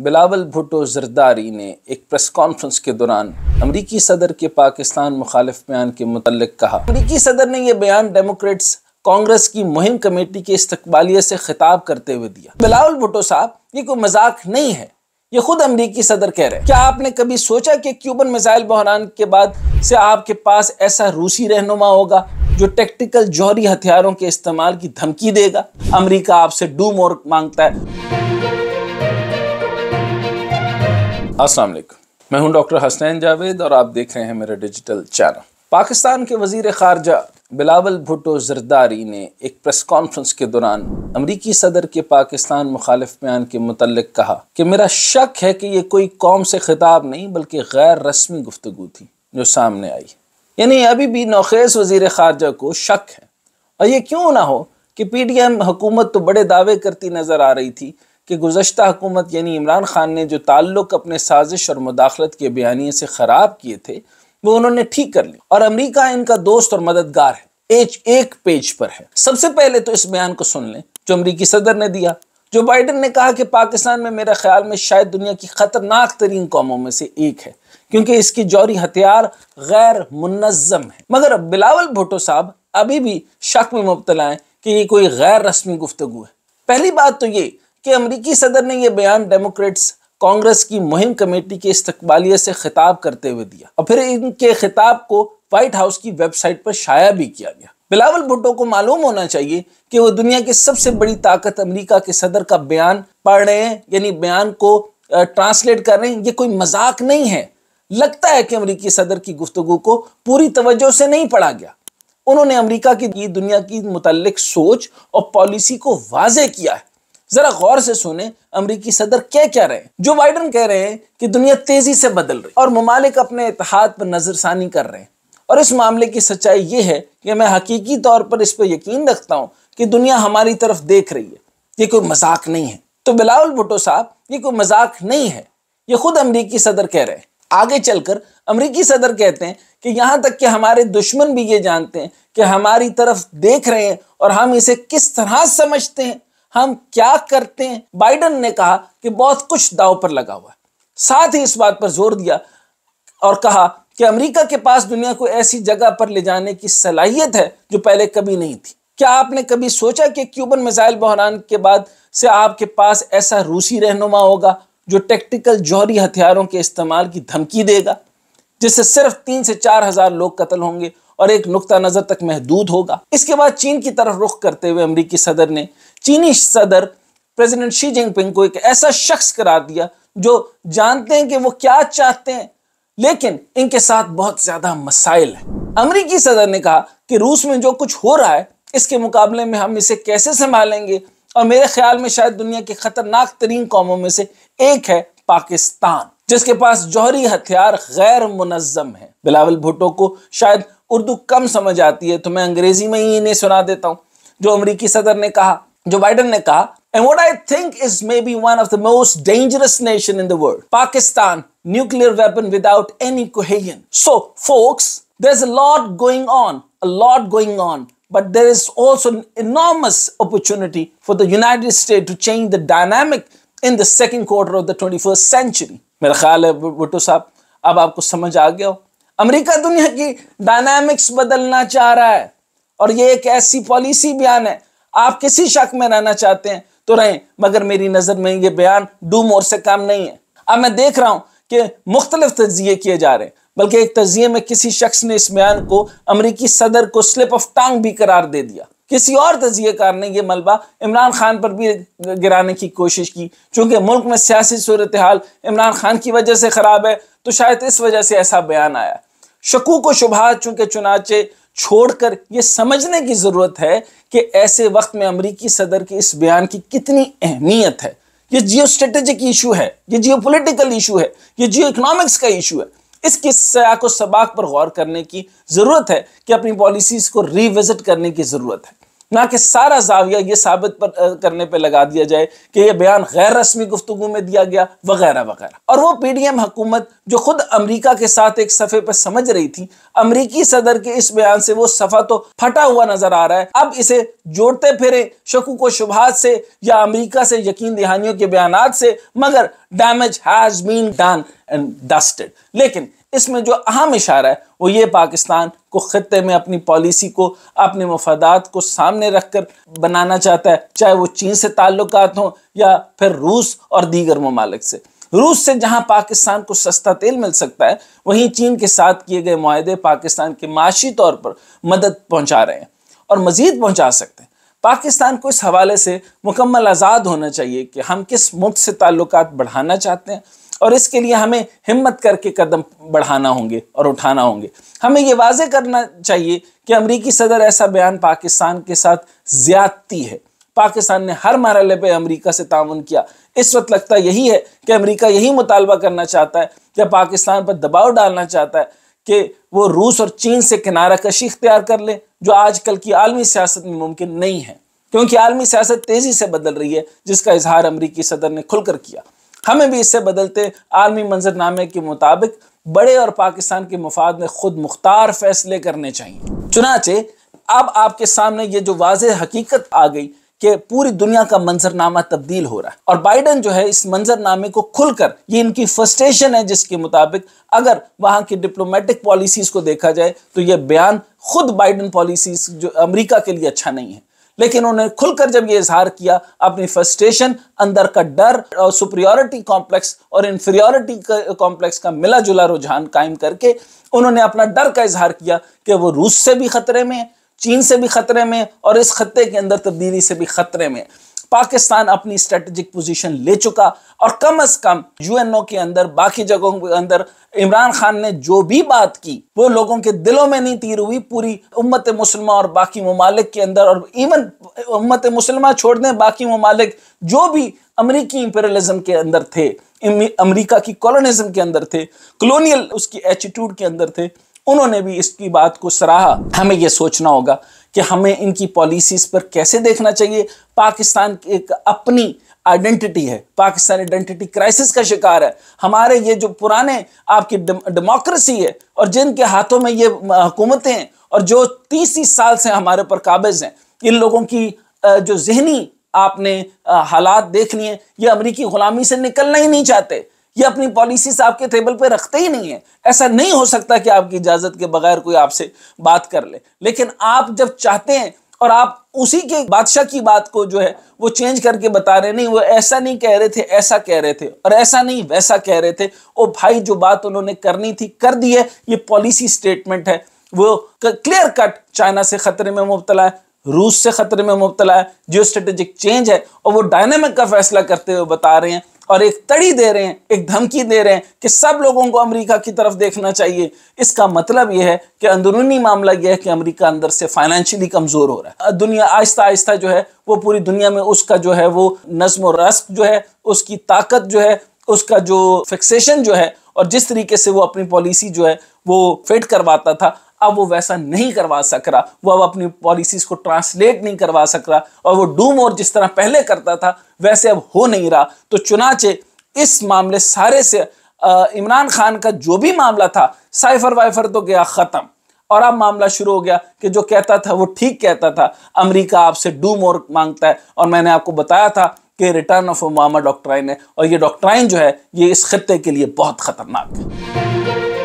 बिलावल भुटो जरदारी ने एक press conference के दौरान अमरीकी सदर के पाकिस्तान मुखालिफ बयान के मुतल कहा अमरीकी सदर ने यह बयान डेमोक्रेट्स कांग्रेस की मुहिम कमेटी के इस्तबालिया से खिताब करते हुए दिया बिलावल भुटो साहब ये कोई मजाक नहीं है ये खुद अमरीकी सदर कह रहे हैं क्या आपने कभी सोचा कि क्यूबन मिसाइल बहरान के बाद से आपके पास ऐसा रूसी रहनुमा होगा जो टेक्टिकल जौहरी हथियारों के इस्तेमाल की धमकी देगा अमरीका आपसे डू मोर मांगता है अस्सलाम वालेकुम मैं हूं डॉक्टर हसनैन जावेद और आप देख रहे हैं मेरा डिजिटल चैनल पाकिस्तान के वजीर खारजा बिलावल भुटो जरदारी ने एक प्रेस कॉन्फ्रेंस के दौरान अमरीकी सदर के पाकिस्तान मुखालफ बयान के मतलब कहा कि मेरा शक है कि ये कोई कौम से खिताब नहीं बल्कि गैर रस्मी गुफ्तु थी जो सामने आई यानी अभी भी नौखेज वजीर खारजा को शक है और ये क्यों ना हो कि पी डी एम हुकूमत तो बड़े दावे करती नज़र आ रही थी कि गुज्त हुकूमत यानी इमरान खान ने जो ताल्लुक अपने साजिश और मुदाखलत के बयानी से ख़राब किए थे वो उन्होंने ठीक कर लिया और अमरीका इनका दोस्त और मददगार है एज एक पेज पर है सबसे पहले तो इस बयान को सुन लें जो अमरीकी सदर ने दिया जो बाइडन ने कहा कि पाकिस्तान में मेरे ख्याल में शायद दुनिया की खतरनाक तरीन कौमों में से एक है क्योंकि इसकी जौहरी हथियार गैर मुनज़म है मगर अब बिलावल भुटो साहब अभी भी शक में मुबतला है कि ये कोई गैर रस्मी गुफ्तु है पहली बात तो ये कि अमरीकी सदर ने यह बयान डेमोक्रेट्स कांग्रेस की मुहिम कमेटी के इस्तबालिए से खिताब करते हुए दिया और फिर इनके खिताब को व्हाइट हाउस की वेबसाइट पर शाया भी किया गया बिलावल भुट्टो को मालूम होना चाहिए कि वो दुनिया की सबसे बड़ी ताकत अमेरिका के सदर का बयान पढ़ रहे हैं यानी बयान को ट्रांसलेट कर रहे हैं ये कोई मजाक नहीं है लगता है कि अमरीकी सदर की गुफ्तगु को पूरी तवज्जो से नहीं पढ़ा गया उन्होंने अमरीका की दुनिया की मुतलक सोच और पॉलिसी को वाजे किया है जरा गौर से सुने अमरीकी सदर क्या कह रहे हैं जो बाइडन कह रहे हैं कि दुनिया तेजी से बदल रही और ममालिक अपने इतिहाद पर नजरसानी कर रहे हैं और इस मामले की सच्चाई ये है कि मैं हकीकी तौर पर इस पर यकीन रखता हूँ कि दुनिया हमारी तरफ देख रही है ये कोई मजाक नहीं है तो बिलावल भुटो साहब ये कोई मजाक नहीं है ये खुद अमरीकी सदर कह रहे हैं आगे चलकर अमरीकी सदर कहते हैं कि यहाँ तक कि हमारे दुश्मन भी ये जानते हैं कि हमारी तरफ देख रहे हैं और हम इसे किस तरह समझते हैं हम क्या करते हैं बाइडन ने कहा कि बहुत कुछ दाव पर लगा हुआ है साथ ही इस बात पर जोर दिया और कहा कि अमेरिका के पास दुनिया को ऐसी जगह पर ले जाने की सलाहियत है जो पहले कभी नहीं थी क्या आपने कभी सोचा कि क्यूबन मिसाइल बहरान के बाद से आपके पास ऐसा रूसी रहनुमा होगा जो टेक्टिकल जौहरी हथियारों के इस्तेमाल की धमकी देगा जिससे सिर्फ तीन से चार हजार लोग कत्ल होंगे और एक नुकता नज़र तक महदूद होगा इसके बाद चीन की तरफ रुख करते हुए अमरीकी सदर ने चीनी सदर प्रेसिडेंट शी जिनपिंग को एक ऐसा शख्स करार दिया जो जानते हैं कि वो क्या चाहते हैं लेकिन इनके साथ बहुत ज्यादा मसाइल है अमरीकी सदर ने कहा कि रूस में जो कुछ हो रहा है इसके मुकाबले में हम इसे कैसे संभालेंगे और मेरे ख्याल में शायद दुनिया के खतरनाक तरीन कौमों में से एक है पाकिस्तान जिसके पास जौहरी हथियार गैर मुनजम है बिलावल भुट्टो को शायद उर्दू कम समझ आती है तो मैं अंग्रेजी में ही इन्हें सुना देता हूं जो अमरीकी सदर ने कहा जो बाइडन ने कहा and what I think is maybe one of the most dangerous nation in the world Pakistan nuclear weapon without any cohesion so folks there is a lot going on a lot going on but there is also an enormous opportunity for the United States to change the dynamic in the second quarter of the 21st century. मेरा ख्याल है भुट्टो साहब अब आपको समझ आ गया हो America दुनिया की डायनामिक्स बदलना चाह रहा है और ये एक ऐसी पॉलिसी बयान है आप किसी शक में रहना चाहते हैं तो रहें मगर मेरी नज़र में ये बयान डूम और से काम नहीं है अब मैं देख रहा हूं कि मुख्तलिफ तजिए किए जा रहे हैं बल्कि एक तजिए में किसी शख्स ने इस बयान को अमरीकी सदर को स्लिप ऑफ टांग भी करार दे दिया किसी और तजिएकार ने यह मलबा इमरान खान पर भी गिराने की कोशिश की चूंकि मुल्क में सियासी सूरत हाल इमरान खान की वजह से ख़राब है तो शायद इस वजह से ऐसा बयान आया शकूक व शुबहत चूंकि चुनाचे छोड़कर यह समझने की ज़रूरत है कि ऐसे वक्त में अमरीकी सदर के इस बयान की कितनी अहमियत है ये जियो स्ट्रेटेजिक इशू है ये जियो पोलिटिकल इशू है ये जियो इकनॉमिक्स का इशू है इसके सयाको सबाक पर गौर करने की ज़रूरत है कि अपनी पॉलिसीज़ को रिविज़िट करने की ज़रूरत है ना कि सारा जाविया ये साबित पर करने पे लगा दिया जाए कि ये बयान गैर रस्मी गुफ्तु में दिया गया वगैरह वगैरह और वो पी डी एम हकूमत जो खुद अमरीका के साथ एक सफ़े पर समझ रही थी अमरीकी सदर के इस बयान से वो सफ़ा तो फटा हुआ नजर आ रहा है अब इसे जोड़ते फिरे शकू को शुभात से या अमरीका से यकीन दहानियों के बयान से मगर damage has been done and dusted लेकिन इसमें जो अहम इशारा है वो ये पाकिस्तान को ख़त्े में अपनी पॉलिसी को अपने मफादात को सामने रख कर बनाना चाहता है चाहे वो चीन से ताल्लुक हों या फिर रूस और दीगर ममालिक से रूस से जहां पाकिस्तान को सस्ता तेल मिल सकता है वहीं चीन के साथ किए गए माहे पाकिस्तान के माशी तौर पर मदद पहुँचा रहे हैं और मज़ीद पहुँचा सकते हैं पाकिस्तान को इस हवाले से मुकम्मल आज़ाद होना चाहिए कि हम किस मुल्क से ताल्लुक बढ़ाना चाहते हैं और इसके लिए हमें हिम्मत करके कदम बढ़ाना होंगे और उठाना होंगे हमें ये वाजे करना चाहिए कि अमरीकी सदर ऐसा बयान पाकिस्तान के साथ ज्यादती है पाकिस्तान ने हर मरल पर अमरीका से ताउन किया इस वक्त लगता यही है कि अमरीका यही मुतालबा करना चाहता है या पाकिस्तान पर दबाव डालना चाहता है कि वो रूस और चीन से किनारा कशी इख्तियार कर ले जो आजकल की आलमी सियासत में मुमकिन नहीं है क्योंकि आलमी सियासत तेज़ी से बदल रही है जिसका इजहार अमरीकी सदर ने खुलकर किया हमें भी इससे बदलते आर्मी मंजरनामे के मुताबिक बड़े और पाकिस्तान के मफाद में खुद मुख्तार फैसले करने चाहिए चुनाचे अब आपके सामने ये जो वाज हकीकत आ गई कि पूरी दुनिया का मंजरनामा तब्दील हो रहा है और बाइडन जो है इस मंजरनामे को खुलकर ये इनकी फर्स्टेशन है जिसके मुताबिक अगर वहाँ की डिप्लोमेटिक पॉलिसीज़ को देखा जाए तो ये बयान खुद बाइडन पॉलिसीज़ जो अमेरिका के लिए अच्छा नहीं है लेकिन उन्होंने खुलकर जब ये इजहार किया अपनी फर्स्टेशन अंदर का डर और सुप्रियोरिटी कॉम्प्लेक्स और इन्फीरियोरिटी कॉम्प्लेक्स का मिला जुला रुझान कायम करके उन्होंने अपना डर का इजहार किया कि वो रूस से भी खतरे में चीन से भी खतरे में और इस खत्ते के अंदर तब्दीली से भी खतरे में पाकिस्तान अपनी स्ट्रेटेजिक पोजीशन ले चुका और कम अज कम यूएनओ के अंदर बाकी जगहों के अंदर इमरान खान ने जो भी बात की वो लोगों के दिलों में नहीं तीर हुई पूरी उम्मत मुसलमा और बाकी ममालिक के अंदर और इवन उम्मत मुसलमा छोड़ दें बाकी ममालिक जो भी अमरीकी इंपेरियलिज्म के अंदर थे अमरीका की कॉलोनिज्म के अंदर थे कॉलोनियल उसकी एटीट्यूड के अंदर थे उन्होंने भी इसकी बात को सराहा हमें यह सोचना होगा कि हमें इनकी पॉलिसीज़ पर कैसे देखना चाहिए पाकिस्तान एक अपनी आइडेंटिटी है पाकिस्तान आइडेंटिटी क्राइसिस का शिकार है हमारे ये जो पुराने आपकी डेमोक्रेसी है और जिनके हाथों में ये हुकूमतें हैं और जो तीस तीस साल से हमारे ऊपर काबिज हैं इन लोगों की जो जहनी आपने हालात देख लिए ये अमरीकी गुलामी से निकलना ही नहीं चाहते ये अपनी पॉलिसी आपके टेबल पे रखते ही नहीं है ऐसा नहीं हो सकता कि आपकी इजाज़त के बगैर कोई आपसे बात कर ले लेकिन आप जब चाहते हैं और आप उसी के बादशाह की बात को जो है वो चेंज करके बता रहे नहीं वो ऐसा नहीं कह रहे थे ऐसा कह रहे थे और ऐसा नहीं वैसा कह रहे थे ओ भाई जो बात उन्होंने करनी थी कर दी है ये पॉलिसी स्टेटमेंट है वो क्लियर कट चाइना से खतरे में मुबतला है रूस से खतरे में मुबतला है जियो स्ट्रेटेजिक चेंज है और वो डायनेमिक का फैसला करते हुए बता रहे हैं और एक तड़ी दे रहे हैं एक धमकी दे रहे हैं कि सब लोगों को अमेरिका की तरफ देखना चाहिए इसका मतलब यह है कि अंदरूनी मामला यह है कि अमेरिका अंदर से फाइनेंशियली कमज़ोर हो रहा है दुनिया आहिस्ता आहिस्ता जो है वो पूरी दुनिया में उसका जो है वो नज्म रस्क जो है उसकी ताकत जो है उसका जो फिक्सेशन जो है और जिस तरीके से वो अपनी पॉलिसी जो है वो फिट करवाता था अब वो वैसा नहीं करवा सक रहा वो अब अपनी पॉलिसीज को ट्रांसलेट नहीं करवा सक रहा और वो डूम और जिस तरह पहले करता था वैसे अब हो नहीं रहा तो चुनाचे इस मामले सारे से इमरान खान का जो भी मामला था साइफर वाइफर तो गया ख़त्म और अब मामला शुरू हो गया कि जो कहता था वो ठीक कहता था अमेरिका आपसे डूम और मांगता है और मैंने आपको बताया था कि रिटर्न ऑफ ओबामा डॉक्ट्राइन है और ये डॉक्ट्राइन जो है ये इस खत्े के लिए बहुत ख़तरनाक है